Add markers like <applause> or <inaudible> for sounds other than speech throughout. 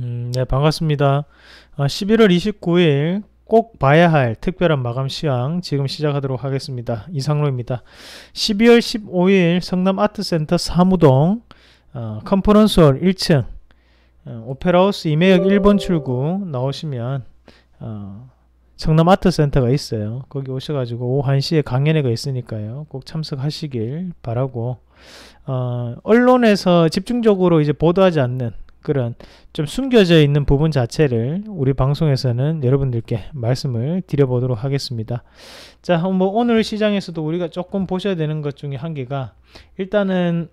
음, 네, 반갑습니다. 아, 11월 29일 꼭 봐야 할 특별한 마감 시황 지금 시작하도록 하겠습니다. 이상로입니다. 12월 15일 성남 아트센터 사무동 어, 컨퍼런스홀 1층 어, 오페라하우스 이매역 1번 출구 나오시면 어, 성남 아트센터가 있어요. 거기 오셔가지고 오후 1시에 강연회가 있으니까요. 꼭 참석하시길 바라고 어, 언론에서 집중적으로 이제 보도하지 않는 그런 좀 숨겨져 있는 부분 자체를 우리 방송에서는 여러분들께 말씀을 드려보도록 하겠습니다. 자, 뭐 오늘 시장에서도 우리가 조금 보셔야 되는 것 중에 한 개가 일단은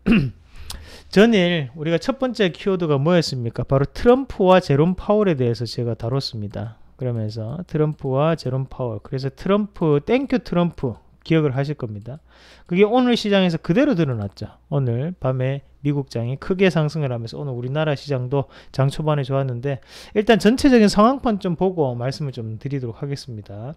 <clears throat> 전일 우리가 첫 번째 키워드가 뭐였습니까? 바로 트럼프와 제롬 파월에 대해서 제가 다뤘습니다. 그러면서 트럼프와 제롬 파월 그래서 트럼프 땡큐 트럼프 기억을 하실 겁니다. 그게 오늘 시장에서 그대로 드러났죠. 오늘 밤에 미국장이 크게 상승을 하면서 오늘 우리나라 시장도 장 초반에 좋았는데 일단 전체적인 상황판 좀 보고 말씀을 좀 드리도록 하겠습니다.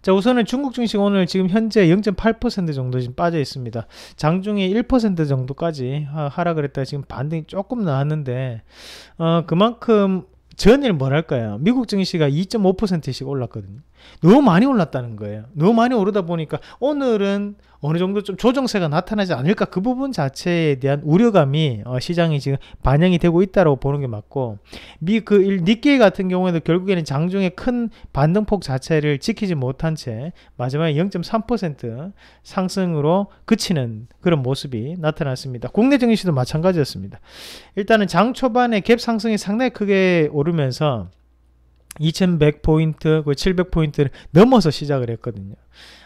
자 우선은 중국 증시 오늘 지금 현재 0.8% 정도 지금 빠져 있습니다 장중에 1% 정도까지 하락을 했다 지금 반등이 조금 나왔는데 어 그만큼 전일 뭐랄까요 미국 증시가 2.5%씩 올랐거든요 너무 많이 올랐다는 거예요. 너무 많이 오르다 보니까 오늘은 어느 정도 좀 조정세가 나타나지 않을까 그 부분 자체에 대한 우려감이 어, 시장이 지금 반영이 되고 있다고 보는 게 맞고 미 그 니케이 같은 경우에도 결국에는 장중에 큰 반등폭 자체를 지키지 못한 채 마지막에 0.3% 상승으로 그치는 그런 모습이 나타났습니다. 국내 증시도 마찬가지였습니다. 일단은 장 초반에 갭 상승이 상당히 크게 오르면서 2100포인트, 700포인트를 넘어서 시작을 했거든요.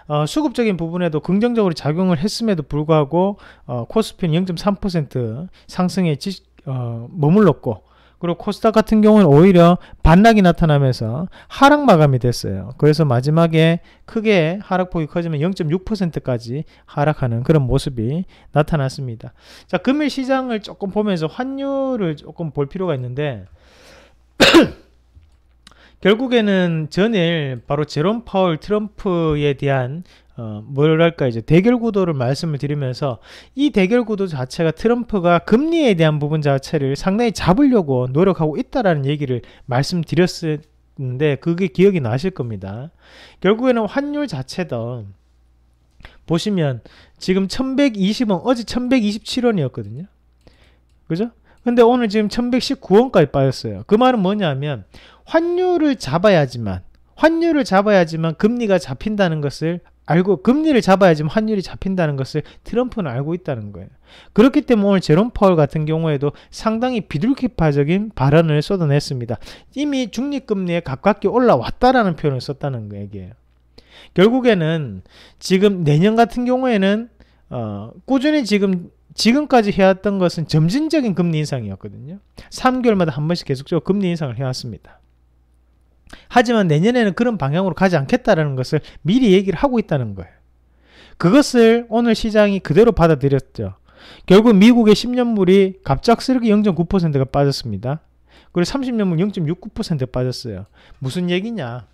어, 수급적인 부분에도 긍정적으로 작용을 했음에도 불구하고 어, 코스피는 0.3% 상승에 지, 어, 머물렀고 그리고 코스닥 같은 경우는 오히려 반락이 나타나면서 하락 마감이 됐어요. 그래서 마지막에 크게 하락폭이 커지면 0.6%까지 하락하는 그런 모습이 나타났습니다. 자, 금일 시장을 조금 보면서 환율을 조금 볼 필요가 있는데 결국에는 전일 바로 제롬 파월 트럼프에 대한 어, 뭐랄까 이제 대결 구도를 말씀을 드리면서 이 대결 구도 자체가 트럼프가 금리에 대한 부분 자체를 상당히 잡으려고 노력하고 있다라는 얘기를 말씀드렸는데 그게 기억이 나실 겁니다. 결국에는 환율 자체도 보시면 지금 1120원 어제 1127원이었거든요. 그죠? 근데 오늘 지금 1119원까지 빠졌어요. 그 말은 뭐냐면 환율을 잡아야지만 환율을 잡아야지만 금리가 잡힌다는 것을 알고 금리를 잡아야지만 환율이 잡힌다는 것을 트럼프는 알고 있다는 거예요. 그렇기 때문에 오늘 제롬 파월 같은 경우에도 상당히 비둘기파적인 발언을 쏟아냈습니다. 이미 중립금리에 가깝게 올라왔다라는 표현을 썼다는 얘기예요. 결국에는 지금 내년 같은 경우에는 어, 꾸준히 지금 지금까지 해왔던 것은 점진적인 금리 인상이었거든요. 3개월마다 한 번씩 계속적으로 금리 인상을 해왔습니다. 하지만 내년에는 그런 방향으로 가지 않겠다라는 것을 미리 얘기를 하고 있다는 거예요. 그것을 오늘 시장이 그대로 받아들였죠. 결국 미국의 10년물이 갑작스럽게 0.9%가 빠졌습니다. 그리고 30년물 0.69% 빠졌어요. 무슨 얘기냐?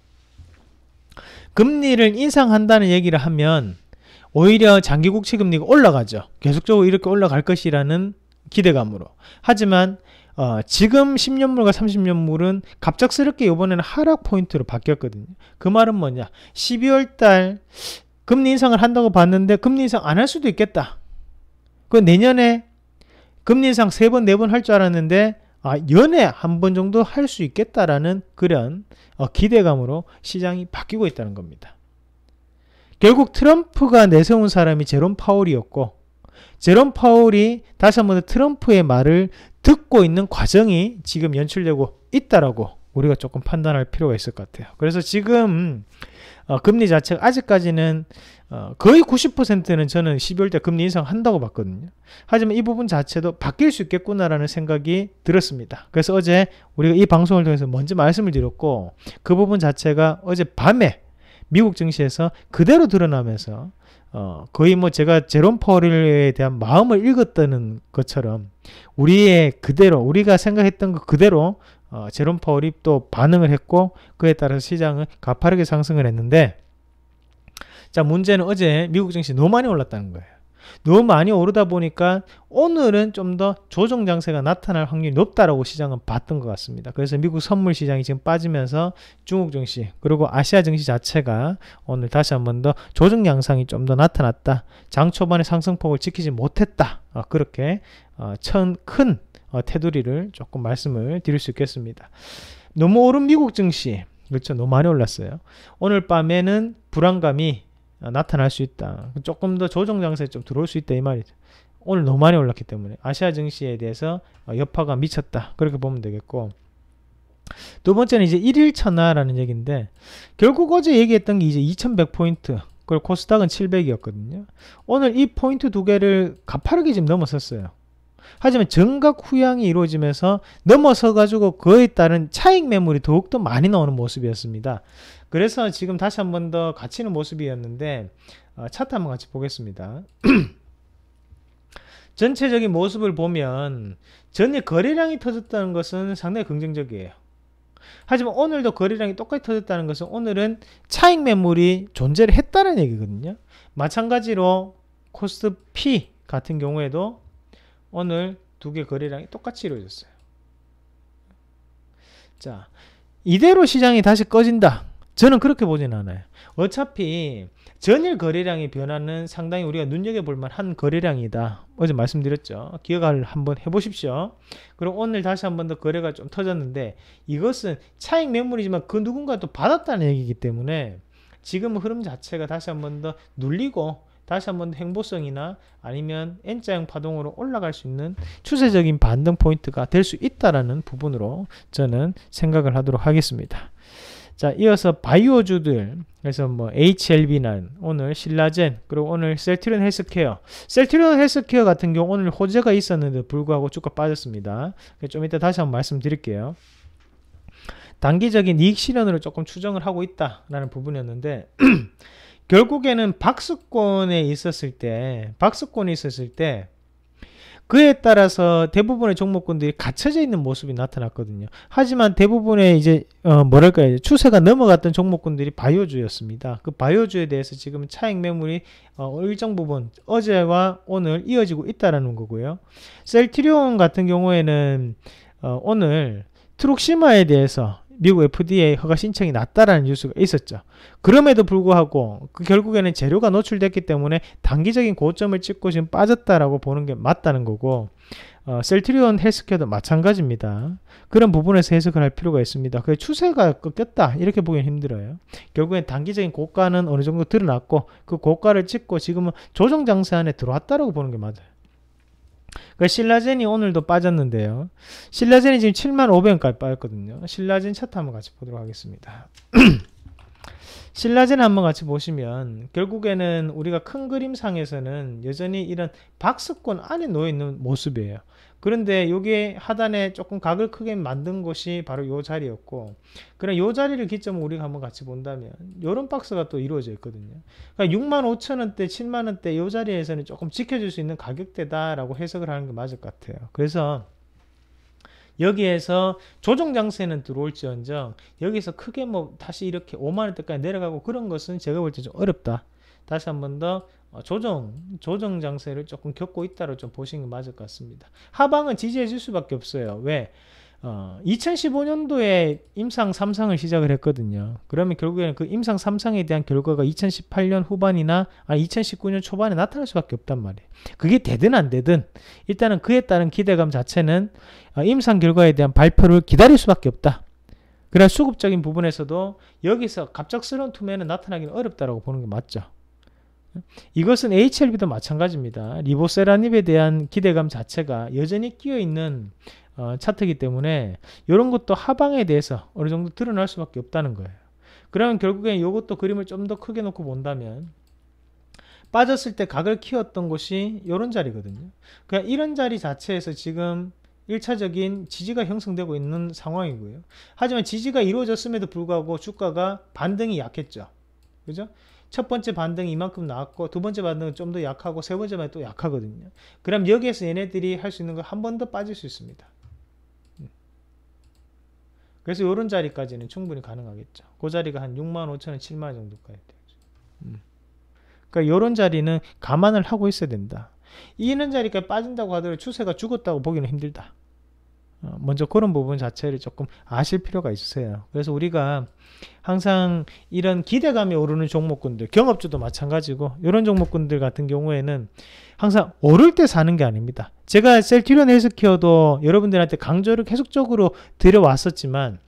금리를 인상한다는 얘기를 하면 오히려 장기 국채 금리가 올라가죠. 계속적으로 이렇게 올라갈 것이라는 기대감으로. 하지만 어, 지금 10년물과 30년물은 갑작스럽게 이번에는 하락 포인트로 바뀌었거든요. 그 말은 뭐냐? 12월 달 금리 인상을 한다고 봤는데 금리 인상 안 할 수도 있겠다. 그 내년에 금리 인상 세 번, 네 번 할 줄 알았는데 아, 연애한번 정도 할 수 있겠다라는 그런 어, 기대감으로 시장이 바뀌고 있다는 겁니다. 결국 트럼프가 내세운 사람이 제롬 파울이었고 제롬 파울이 다시 한번 트럼프의 말을 듣고 있는 과정이 지금 연출되고 있다라고 우리가 조금 판단할 필요가 있을 것 같아요. 그래서 지금 어, 금리 자체가 아직까지는 어, 거의 90%는 저는 12월 때 금리 인상한다고 봤거든요. 하지만 이 부분 자체도 바뀔 수 있겠구나라는 생각이 들었습니다. 그래서 어제 우리가 이 방송을 통해서 먼저 말씀을 드렸고 그 부분 자체가 어제 밤에 미국 증시에서 그대로 드러나면서 어, 거의 뭐 제가 제롬 파월에 대한 마음을 읽었다는 것처럼 우리의 그대로 우리가 생각했던 것 그대로 어, 제롬 파월이 또 반응을 했고 그에 따라서 시장은 가파르게 상승을 했는데 자 문제는 어제 미국 증시 너무 많이 올랐다는 거예요. 너무 많이 오르다 보니까 오늘은 좀 더 조정 장세가 나타날 확률이 높다라고 시장은 봤던 것 같습니다. 그래서 미국 선물 시장이 지금 빠지면서 중국 증시 그리고 아시아 증시 자체가 오늘 다시 한번 더 조정 양상이 좀 더 나타났다. 장 초반에 상승폭을 지키지 못했다. 어, 그렇게 어, 천큰 어, 테두리를 조금 말씀을 드릴 수 있겠습니다. 너무 오른 미국 증시 그렇죠. 너무 많이 올랐어요. 오늘 밤에는 불안감이 아, 나타날 수 있다. 조금 더 조정 장세좀 들어올 수 있다 이 말이죠. 오늘 너무 많이 올랐기 때문에 아시아 증시에 대해서 어, 여파가 미쳤다 그렇게 보면 되겠고 두 번째는 이제 1일 차나라는 얘기인데 결국 어제 얘기했던 게 이제 2100포인트 그리고 코스닥은 700이었거든요 오늘 이 포인트 두 개를 가파르게 지금 넘어섰어요 하지만 정각 후양이 이루어지면서 넘어서 가지고 그에 따른 차익 매물이 더욱더 많이 나오는 모습이었습니다. 그래서 지금 다시 한 번 더 갇히는 모습이었는데 어, 차트 한번 같이 보겠습니다. <clears throat> 전체적인 모습을 보면 전일 거래량이 터졌다는 것은 상당히 긍정적이에요. 하지만 오늘도 거래량이 똑같이 터졌다는 것은 오늘은 차익 매물이 존재를 했다는 얘기거든요. 마찬가지로 코스피 같은 경우에도 오늘 두 개 거래량이 똑같이 이루어졌어요. 자, 이대로 시장이 다시 꺼진다. 저는 그렇게 보진 않아요. 어차피 전일 거래량의 변화는 상당히 우리가 눈여겨볼 만한 거래량이다. 어제 말씀드렸죠. 기억을 한번 해보십시오. 그럼 오늘 다시 한번 더 거래가 좀 터졌는데 이것은 차익 매물이지만 그 누군가 또 받았다는 얘기이기 때문에 지금 흐름 자체가 다시 한번 더 눌리고 다시 한번 행보성이나 아니면 N자형 파동으로 올라갈 수 있는 추세적인 반등 포인트가 될 수 있다라는 부분으로 저는 생각을 하도록 하겠습니다. 자, 이어서 바이오주들, 그래서 뭐 HLB는 오늘 신라젠, 그리고 오늘 셀트리온 헬스케어. 셀트리온 헬스케어 같은 경우 오늘 호재가 있었는데 불구하고 주가 빠졌습니다. 좀 이따 다시 한번 말씀드릴게요. 단기적인 이익 실현으로 조금 추정을 하고 있다라는 부분이었는데 <clears throat> 결국에는 박수권에 있었을 때, 박수권이 있었을 때, 그에 따라서 대부분의 종목군들이 갇혀져 있는 모습이 나타났거든요. 하지만 대부분의 이제 어 뭐랄까요 추세가 넘어갔던 종목군들이 바이오주였습니다. 그 바이오주에 대해서 지금 차익 매물이 어 일정 부분 어제와 오늘 이어지고 있다라는 거고요. 셀트리온 같은 경우에는 어 오늘 트룩시마에 대해서 미국 FDA 허가 신청이 났다라는 뉴스가 있었죠. 그럼에도 불구하고 그 결국에는 재료가 노출됐기 때문에 단기적인 고점을 찍고 지금 빠졌다라고 보는 게 맞다는 거고 어, 셀트리온 헬스케어도 마찬가지입니다. 그런 부분에서 해석을 할 필요가 있습니다. 그 추세가 꺾였다 이렇게 보기는 힘들어요. 결국엔 단기적인 고가는 어느 정도 드러났고 그 고가를 찍고 지금은 조정 장세 안에 들어왔다라고 보는 게 맞아요. 그 그러니까 신라젠이 오늘도 빠졌는데요. 신라젠이 지금 7만 5 0원까지 빠졌거든요. 신라젠 차트 한번 같이 보도록 하겠습니다. 신라젠 <clears throat> 한번 같이 보시면 결국에는 우리가 큰 그림상에서는 여전히 이런 박스권 안에 놓여있는 모습이에요. 그런데 여기 하단에 조금 각을 크게 만든 것이 바로 요 자리였고 그럼 요 자리를 기점으로 우리가 한번 같이 본다면 요런 박스가 또 이루어져 있거든요. 그러니까 6만 5천원대 7만원대 요 자리에서는 조금 지켜줄 수 있는 가격대다라고 해석을 하는 게 맞을 것 같아요. 그래서 여기에서 조정 장세는 들어올지언정 여기서 크게 뭐 다시 이렇게 5만원대까지 내려가고 그런 것은 제가 볼 때 좀 어렵다. 다시 한번더 어, 조정, 조정 장세를 조금 겪고 있다로 좀 보시는 게 맞을 것 같습니다. 하방은 지지해 줄 수밖에 없어요. 왜? 어, 2015년도에 임상 3상을 시작을 했거든요. 그러면 결국에는 그 임상 3상에 대한 결과가 2018년 후반이나 아 2019년 초반에 나타날 수밖에 없단 말이에요. 그게 되든 안 되든 일단은 그에 따른 기대감 자체는 어, 임상 결과에 대한 발표를 기다릴 수밖에 없다. 그래야 수급적인 부분에서도 여기서 갑작스러운 투매는 나타나기는 어렵다라고 보는 게 맞죠. 이것은 HLB도 마찬가지입니다. 리보세라닙에 대한 기대감 자체가 여전히 끼어있는 어, 차트이기 때문에 이런 것도 하방에 대해서 어느 정도 드러날 수밖에 없다는 거예요. 그러면 결국엔 이것도 그림을 좀 더 크게 놓고 본다면 빠졌을 때 각을 키웠던 곳이 이런 자리거든요. 그냥 그러니까 이런 자리 자체에서 지금 1차적인 지지가 형성되고 있는 상황이고요. 하지만 지지가 이루어졌음에도 불구하고 주가가 반등이 약했죠. 그죠? 첫 번째 반등이 이만큼 나왔고 두 번째 반등은 좀 더 약하고 세 번째 반등은또 약하거든요. 그럼 여기에서 얘네들이 할 수 있는 거한번 더 빠질 수 있습니다. 음. 그래서 이런 자리까지는 충분히 가능하겠죠. 그 자리가 한 6만 5천원, 7만 원 정도까지 되죠. 음. 그러니까 이런 자리는 감안을 하고 있어야 된다. 이런 자리까지 빠진다고 하더라도 추세가 죽었다고 보기는 힘들다. 어, 먼저 그런 부분 자체를 조금 아실 필요가 있으세요. 그래서 우리가 항상 이런 기대감이 오르는 종목군들, 경업주도 마찬가지고 이런 종목군들 같은 경우에는 항상 오를 때 사는 게 아닙니다. 제가 셀티리온 헬스케어도 여러분들한테 강조를 계속적으로 드려왔었지만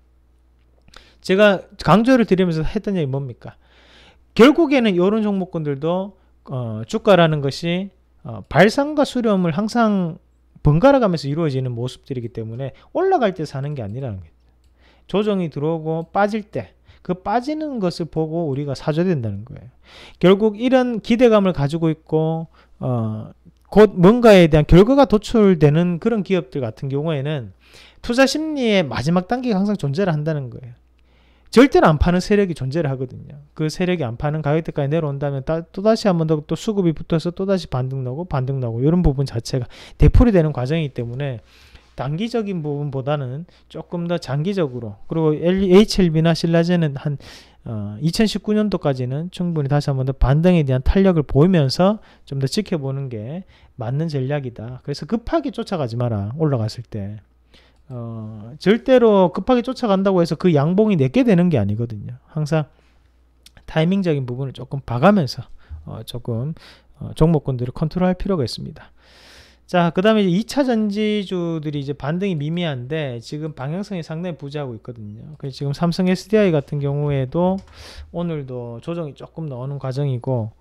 제가 강조를 드리면서 했던 얘기 뭡니까? 결국에는 이런 종목군들도 어, 주가라는 것이 어, 발상과 수렴을 항상 번갈아 가면서 이루어지는 모습들이기 때문에 올라갈 때 사는 게 아니라는 거예요. 조정이 들어오고 빠질 때 그 빠지는 것을 보고 우리가 사줘된다는 야 거예요. 결국 이런 기대감을 가지고 있고 어, 곧 뭔가에 대한 결과가 도출되는 그런 기업들 같은 경우에는 투자 심리의 마지막 단계가 항상 존재를 한다는 거예요. 절대로 안 파는 세력이 존재를 하거든요. 그 세력이 안 파는 가격대까지 내려온다면 따, 또다시 한 번 더 또 수급이 붙어서 또다시 반등나고 반등나고 이런 부분 자체가 대풀이 되는 과정이기 때문에 단기적인 부분보다는 조금 더 장기적으로 그리고 HLB나 신라젠은 한 어, 2019년도까지는 충분히 다시 한 번 더 반등에 대한 탄력을 보이면서 좀 더 지켜보는 게 맞는 전략이다. 그래서 급하게 쫓아가지 마라. 올라갔을 때. 어, 절대로 급하게 쫓아간다고 해서 그 양봉이 내게 되는 게 아니거든요. 항상 타이밍적인 부분을 조금 봐가면서 어, 조금 어, 종목군들을 컨트롤할 필요가 있습니다. 자, 그 다음에 2차 전지주들이 이제 반등이 미미한데 지금 방향성이 상당히 부재하고 있거든요. 그래서 지금 삼성 SDI 같은 경우에도 오늘도 조정이 조금 나오는 과정이고,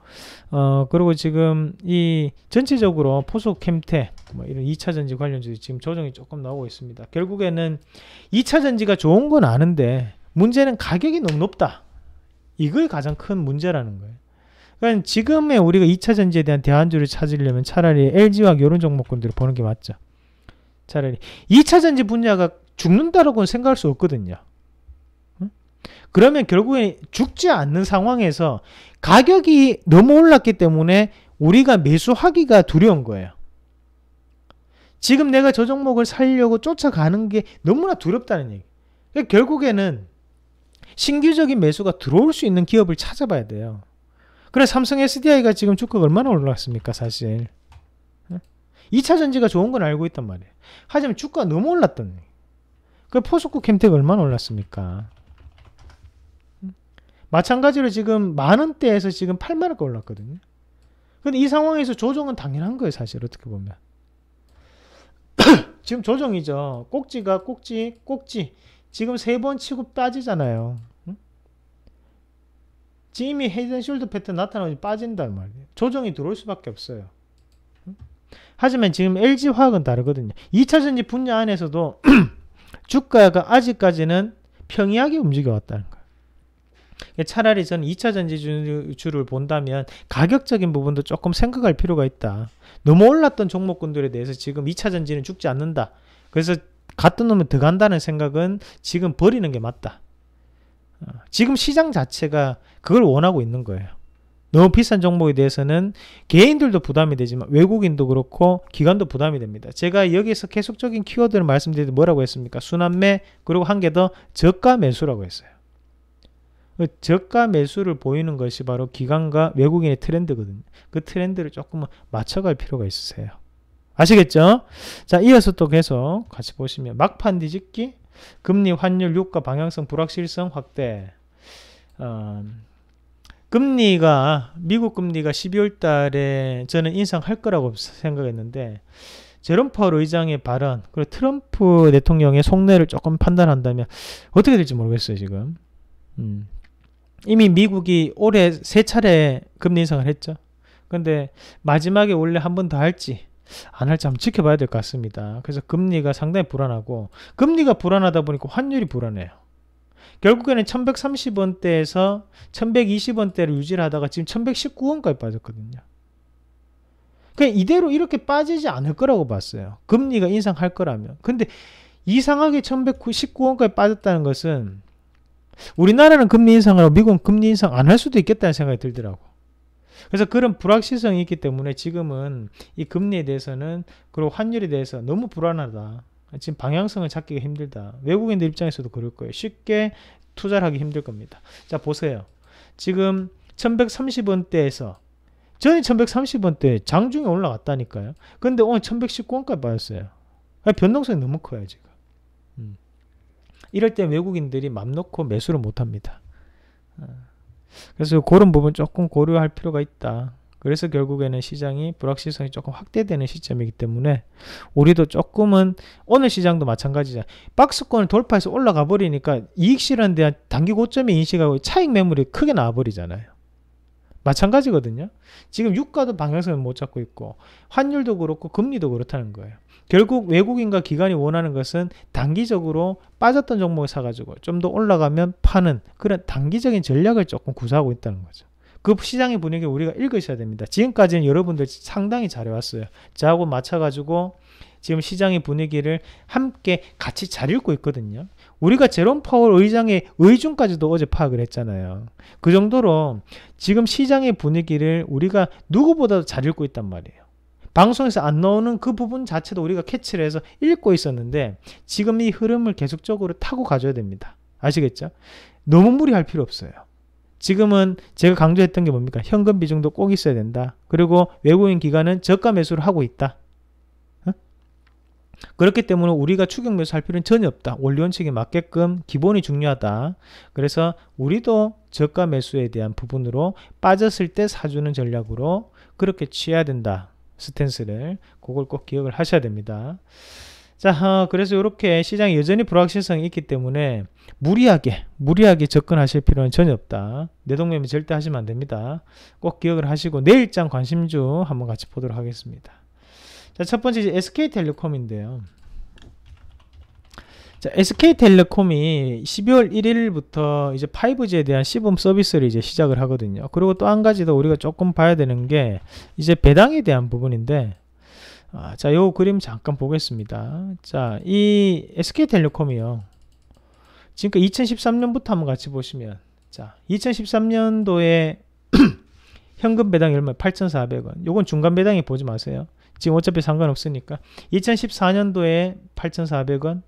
어, 그리고 지금 이 전체적으로 포소 캠테, 뭐 이런 2차 전지 관련주들이 지금 조정이 조금 나오고 있습니다. 결국에는 2차 전지가 좋은 건 아는데 문제는 가격이 너무 높다. 이걸 가장 큰 문제라는 거예요. 그러니까 지금의 우리가 2차 전지에 대한 대안주를 찾으려면 차라리 LG화학 이런 종목군들을 보는 게 맞죠. 차라리 2차 전지 분야가 죽는다라고는 생각할 수 없거든요. 그러면 결국에 죽지 않는 상황에서 가격이 너무 올랐기 때문에 우리가 매수하기가 두려운 거예요. 지금 내가 저 종목을 살려고 쫓아가는 게 너무나 두렵다는 얘기. 그러니까 결국에는 신규적인 매수가 들어올 수 있는 기업을 찾아봐야 돼요. 그래 삼성 SDI가 지금 주가가 얼마나 올랐습니까 사실 2차 전지가 좋은 건 알고 있단 말이에요 하지만 주가가 너무 올랐던 그 포스코 캠텍 얼마나 올랐습니까 마찬가지로 지금 만원대에서 지금 8만원까지 올랐거든요 근데 이 상황에서 조정은 당연한 거예요 사실 어떻게 보면 <coughs> 지금 조정이죠 꼭지가 꼭지 꼭지 지금 세 번 치고 빠지잖아요 지미 헤이든숄드 패턴 나타나면 빠진단 말이에요. 조정이 들어올 수밖에 없어요. 하지만 지금 LG 화학은 다르거든요. 2차전지 분야 안에서도 <clears throat> 주가가 아직까지는 평이하게 움직여왔다는 거예요. 차라리 저는 2차전지 주를 본다면 가격적인 부분도 조금 생각할 필요가 있다. 너무 올랐던 종목군들에 대해서 지금 2차전지는 죽지 않는다. 그래서 갔던 놈은 더 간다는 생각은 지금 버리는 게 맞다. 지금 시장 자체가 그걸 원하고 있는 거예요. 너무 비싼 종목에 대해서는 개인들도 부담이 되지만 외국인도 그렇고 기관도 부담이 됩니다. 제가 여기서 계속적인 키워드를 말씀드릴 때 뭐라고 했습니까? 순환매 그리고 한 개 더 저가 매수라고 했어요. 그 저가 매수를 보이는 것이 바로 기관과 외국인의 트렌드거든요. 그 트렌드를 조금은 맞춰갈 필요가 있으세요. 아시겠죠? 자 이어서 또 계속 같이 보시면 막판 뒤집기 금리 환율 유가 방향성 불확실성 확대 어, 금리가 미국 금리가 12월 달에 저는 인상할 거라고 생각했는데 제롬 파월 의장의 발언 그리고 트럼프 대통령의 속내를 조금 판단한다면 어떻게 될지 모르겠어요 지금 음. 이미 미국이 올해 세 차례 금리 인상을 했죠 근데 마지막에 원래 한번 더 할지 안 할지 한번 지켜봐야 될 것 같습니다. 그래서 금리가 상당히 불안하고 금리가 불안하다 보니까 환율이 불안해요. 결국에는 1130원대에서 1120원대를 유지 하다가 지금 1119원까지 빠졌거든요. 그냥 이대로 이렇게 빠지지 않을 거라고 봤어요. 금리가 인상할 거라면. 근데 이상하게 1119원까지 빠졌다는 것은 우리나라는 금리 인상하고 미국은 금리 인상 안 할 수도 있겠다는 생각이 들더라고. 그래서 그런 불확실성이 있기 때문에 지금은 이 금리에 대해서는 그리고 환율에 대해서 너무 불안하다. 지금 방향성을 찾기가 힘들다. 외국인들 입장에서도 그럴 거예요. 쉽게 투자를 하기 힘들 겁니다. 자 보세요. 지금 1130원대에서 전에 1130원대 장중에 올라갔다니까요. 근데 오늘 1119원까지 빠졌어요. 변동성이 너무 커요 지금. 음. 이럴 때 외국인들이 맘 놓고 매수를 못합니다. 어. 그래서 그런 부분 조금 고려할 필요가 있다. 그래서 결국에는 시장이 불확실성이 조금 확대되는 시점이기 때문에 우리도 조금은 오늘 시장도 마찬가지잖 박스권을 돌파해서 올라가 버리니까 이익 실현에 대한 단기 고점의 인식하고 차익 매물이 크게 나와 버리잖아요. 마찬가지거든요. 지금 유가도 방향성을 못 잡고 있고 환율도 그렇고 금리도 그렇다는 거예요. 결국 외국인과 기관이 원하는 것은 단기적으로 빠졌던 종목을 사가지고 좀 더 올라가면 파는 그런 단기적인 전략을 조금 구사하고 있다는 거죠. 그 시장의 분위기 우리가 읽으셔야 됩니다. 지금까지는 여러분들 상당히 잘해왔어요. 저하고 맞춰가지고 지금 시장의 분위기를 함께 같이 잘 읽고 있거든요. 우리가 제롬 파월 의장의 의중까지도 어제 파악을 했잖아요. 그 정도로 지금 시장의 분위기를 우리가 누구보다도 잘 읽고 있단 말이에요. 방송에서 안 나오는 그 부분 자체도 우리가 캐치를 해서 읽고 있었는데 지금 이 흐름을 계속적으로 타고 가줘야 됩니다. 아시겠죠? 너무 무리할 필요 없어요. 지금은 제가 강조했던 게 뭡니까? 현금 비중도 꼭 있어야 된다. 그리고 외국인 기관은 저가 매수를 하고 있다. 그렇기 때문에 우리가 추격매수 할 필요는 전혀 없다. 원리 원칙에 맞게끔 기본이 중요하다. 그래서 우리도 저가 매수에 대한 부분으로 빠졌을 때 사주는 전략으로 그렇게 취해야 된다. 스탠스를 그걸 꼭 기억을 하셔야 됩니다. 자 어, 그래서 이렇게 시장이 여전히 불확실성이 있기 때문에 무리하게 무리하게 접근하실 필요는 전혀 없다. 내동매매 절대 하시면 안됩니다. 꼭 기억을 하시고 내일장 관심주 한번 같이 보도록 하겠습니다. 자, 첫 번째 SK텔레콤인데요. 자, SK텔레콤이 12월 1일부터 이제 5G에 대한 시범 서비스를 이제 시작을 하거든요. 그리고 또 한 가지 더 우리가 조금 봐야 되는 게 이제 배당에 대한 부분인데 아, 자, 요 그림 잠깐 보겠습니다. 자, 이 SK텔레콤이요. 지금 2013년부터 한번 같이 보시면 자, 2013년도에 <clears throat> 현금 배당 얼마? 8,400원. 요건 중간 배당이 보지 마세요. 지금 어차피 상관없으니까 2014년도에 8,400원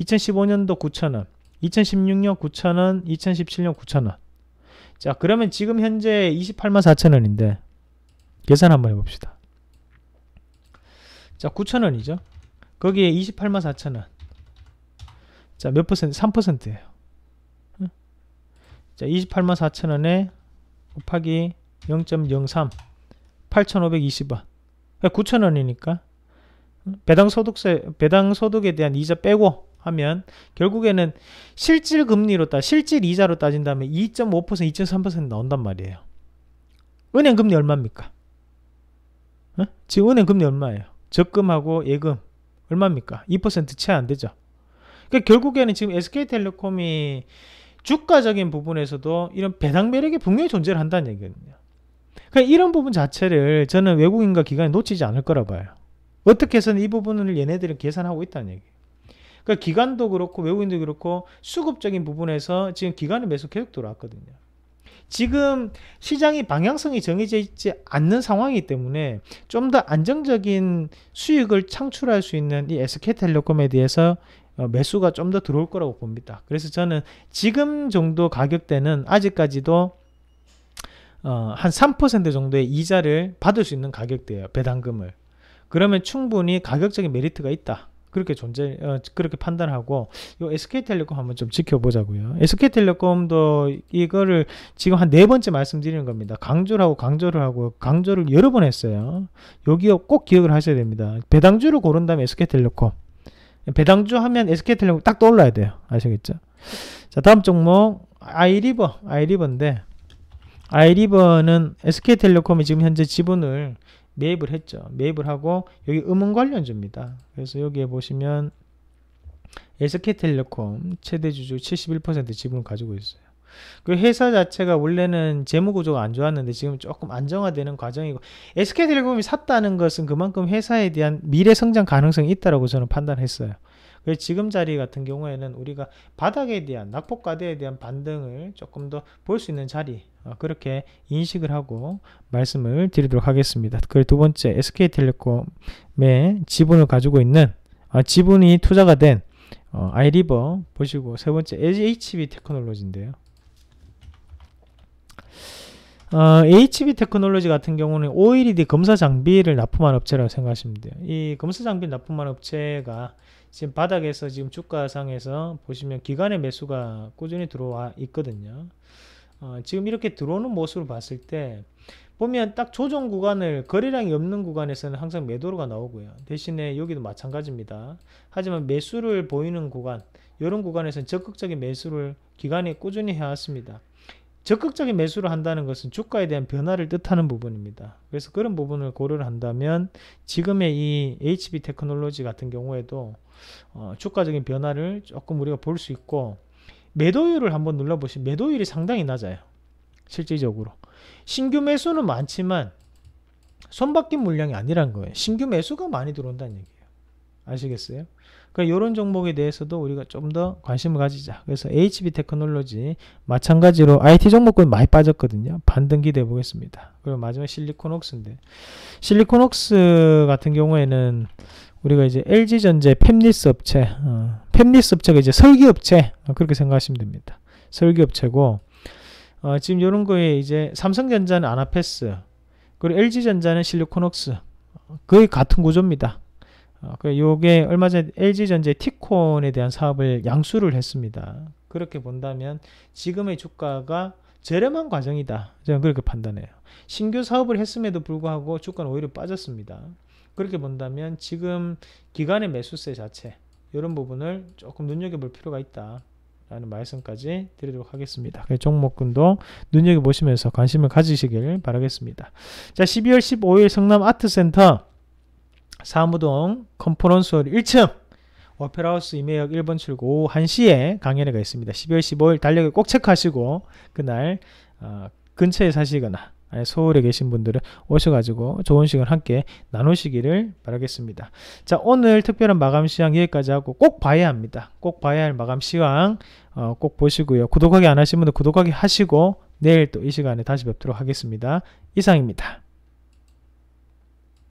2015년도 9,000원 2016년 9,000원 2017년 9,000원 자 그러면 지금 현재 2 8 4 0 0 0원인데 계산 한번 해봅시다 자 9,000원이죠 거기에 2 8 4 0 0 0원자 몇 퍼센트 3%예요 자2 8 4 0 0 0원에 곱하기 0.03 8,520원 9천원이니까 그러니까 배당 소득세 배당 소득에 대한 이자 빼고 하면 결국에는 실질 금리로 따 실질 이자로 따진다면 2.5% 2.3% 나온단 말이에요. 은행 금리 얼마입니까? 어? 지금 은행 금리 얼마예요? 적금하고 예금 얼마입니까? 2%채 안 되죠. 그러니까 결국에는 지금 SK텔레콤이 주가적인 부분에서도 이런 배당 매력이 분명히 존재를 한다는 얘기거든요. 그러니까 이런 부분 자체를 저는 외국인과 기관이 놓치지 않을 거라 봐요. 어떻게 해서는 이 부분을 얘네들은 계산하고 있다는 얘기. 그러니까 기관도 그렇고 외국인도 그렇고 수급적인 부분에서 지금 기관의 매수 계속 돌아왔거든요. 지금 시장이 방향성이 정해져 있지 않는 상황이기 때문에 좀 더 안정적인 수익을 창출할 수 있는 이 SK텔레콤에 대해서 어, 매수가 좀 더 들어올 거라고 봅니다. 그래서 저는 지금 정도 가격대는 아직까지도 어, 한 3% 정도의 이자를 받을 수 있는 가격대예요. 배당금을. 그러면 충분히 가격적인 메리트가 있다. 그렇게 존재 어, 그렇게 판단하고 요 SK텔레콤 한번 좀 지켜보자고요. SK텔레콤도 이거를 지금 한 네 번째 말씀드리는 겁니다. 강조를 하고 강조를 하고 강조를 여러 번 했어요. 여 기업 꼭 기억을 하셔야 됩니다. 배당주를 고른다음에 SK텔레콤. 배당주 하면 SK텔레콤 딱 떠올라야 돼요. 아시겠죠? 자, 다음 종목 아이리버, 아이리버인데 아이리버는 SK텔레콤이 지금 현재 지분을 매입을 했죠. 매입을 하고 여기 음원 관련주입니다. 그래서 여기에 보시면 SK텔레콤 최대 주주 71% 지분을 가지고 있어요. 그 회사 자체가 원래는 재무 구조가 안 좋았는데 지금 조금 안정화되는 과정이고 SK텔레콤이 샀다는 것은 그만큼 회사에 대한 미래 성장 가능성이 있다라고 저는 판단했어요. 그 지금 자리 같은 경우에는 우리가 바닥에 대한 낙폭과대에 대한 반등을 조금 더 볼 수 있는 자리 어, 그렇게 인식을 하고 말씀을 드리도록 하겠습니다. 그리고 두 번째 SK텔레콤의 지분을 가지고 있는 아, 지분이 투자가 된 어, 아이리버 보시고 세 번째 HB 테크놀로지인데요. 어, HB 테크놀로지 같은 경우는 OLED 검사 장비를 납품한 업체라고 생각하시면 돼요. 이 검사 장비 납품한 업체가 지금 바닥에서 지금 주가상에서 보시면 기간의 매수가 꾸준히 들어와 있거든요. 어, 지금 이렇게 들어오는 모습을 봤을 때 보면 딱 조정 구간을 거래량이 없는 구간에서는 항상 매도로가 나오고요. 대신에 여기도 마찬가지입니다. 하지만 매수를 보이는 구간 이런 구간에서는 적극적인 매수를 기간에 꾸준히 해왔습니다. 적극적인 매수를 한다는 것은 주가에 대한 변화를 뜻하는 부분입니다. 그래서 그런 부분을 고려를 한다면 지금의 이 HB 테크놀로지 같은 경우에도 어, 주가적인 변화를 조금 우리가 볼 수 있고 매도율을 한번 눌러보시면 매도율이 상당히 낮아요. 실질적으로 신규 매수는 많지만 손바뀐 물량이 아니란 거예요. 신규 매수가 많이 들어온다는 얘기예요. 아시겠어요? 그러니까 이런 종목에 대해서도 우리가 좀 더 관심을 가지자. 그래서 HB 테크놀로지 마찬가지로 IT 종목은 많이 빠졌거든요. 반등 기대해 보겠습니다. 그리고 마지막 실리콘옥스인데 실리콘옥스 같은 경우에는 우리가 이제 LG전자 펩리스 업체, 어, 펩리스 업체가 이제 설계 업체 어, 그렇게 생각하시면 됩니다. 설계 업체고 어, 지금 이런 거에 이제 삼성전자는 아나패스, 그리고 LG전자는 실리콘옥스 어, 거의 같은 구조입니다. 어, 그 요게 얼마 전에 LG전자의 티콘에 대한 사업을 양수를 했습니다. 그렇게 본다면 지금의 주가가 저렴한 과정이다. 저는 그렇게 판단해요. 신규 사업을 했음에도 불구하고 주가는 오히려 빠졌습니다. 그렇게 본다면 지금 기간의 매수세 자체 이런 부분을 조금 눈여겨볼 필요가 있다. 라는 말씀까지 드리도록 하겠습니다. 종목군도 눈여겨보시면서 관심을 가지시길 바라겠습니다. 자, 12월 15일 성남 아트센터 사무동 컨퍼런스홀 1층 워페라우스이메역 1번 출구 오후 1시에 강연회가 있습니다. 12월 15일 달력을 꼭 체크하시고 그날 어, 근처에 사시거나 예, 서울에 계신 분들은 오셔가지고 좋은 시간 함께 나누시기를 바라겠습니다. 자 오늘 특별한 마감 시황 여기까지 하고 꼭 봐야 합니다. 꼭 봐야 할 마감 시황 어, 꼭 보시고요. 구독하기 안 하신 분들 구독하기 하시고 내일 또 이 시간에 다시 뵙도록 하겠습니다. 이상입니다.